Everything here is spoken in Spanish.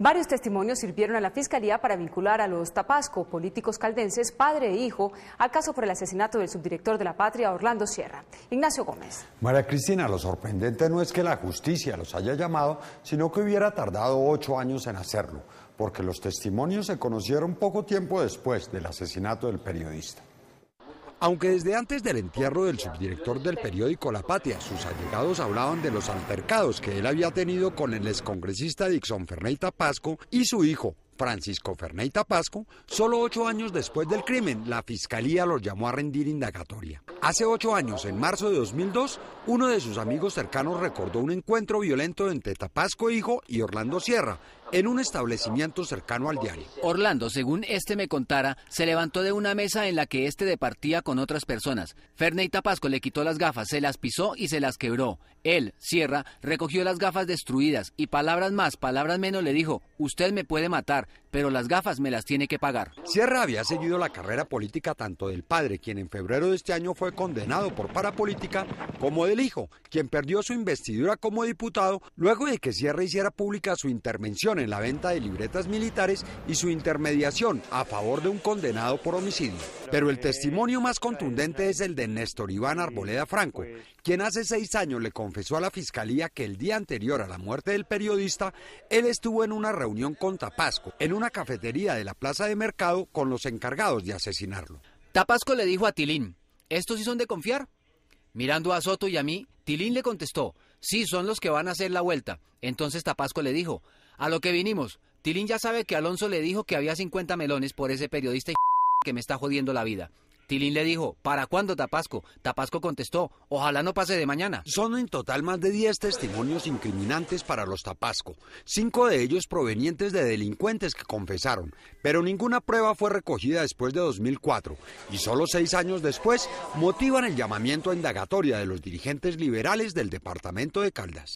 Varios testimonios sirvieron a la Fiscalía para vincular a los Tapasco, políticos caldenses, padre e hijo, al caso por el asesinato del subdirector de la patria, Orlando Sierra. Ignacio Gómez. María Cristina, lo sorprendente no es que la justicia los haya llamado, sino que hubiera tardado ocho años en hacerlo, porque los testimonios se conocieron poco tiempo después del asesinato del periodista. Aunque desde antes del entierro del subdirector del periódico La Patria, sus allegados hablaban de los altercados que él había tenido con el excongresista Dixon Ferney Pasco y su hijo, Francisco Ferney Tapasco, solo ocho años después del crimen, la fiscalía los llamó a rendir indagatoria. Hace ocho años, en marzo de 2002, uno de sus amigos cercanos recordó un encuentro violento entre Tapasco e Hijo y Orlando Sierra en un establecimiento cercano al diario. Orlando, según este me contara, se levantó de una mesa en la que este departía con otras personas. Ferney Tapasco le quitó las gafas, se las pisó y se las quebró. Él, Sierra, recogió las gafas destruidas y palabras más, palabras menos le dijo, usted me puede matar, pero las gafas me las tiene que pagar. Sierra había seguido la carrera política tanto del padre, quien en febrero de este año fue condenado por parapolítica como del hijo, quien perdió su investidura como diputado luego de que Sierra hiciera pública su intervención en la venta de libretas militares y su intermediación a favor de un condenado por homicidio. Pero el testimonio más contundente es el de Néstor Iván Arboleda Franco, quien hace seis años le confesó a la fiscalía que el día anterior a la muerte del periodista, él estuvo en una reunión con Tapasco, en una cafetería de la plaza de mercado, con los encargados de asesinarlo. Tapasco le dijo a Tilín, ¿Estos sí son de confiar? Mirando a Soto y a mí, Tilín le contestó, sí, son los que van a hacer la vuelta. Entonces Tapasco le dijo, a lo que vinimos, Tilín ya sabe que Alonso le dijo que había 50 melones por ese periodista que me está jodiendo la vida. Tilín le dijo, ¿para cuándo Tapasco? Tapasco contestó, ojalá no pase de mañana. Son en total más de 10 testimonios incriminantes para los Tapasco, cinco de ellos provenientes de delincuentes que confesaron, pero ninguna prueba fue recogida después de 2004 y solo seis años después motivan el llamamiento a indagatoria de los dirigentes liberales del departamento de Caldas.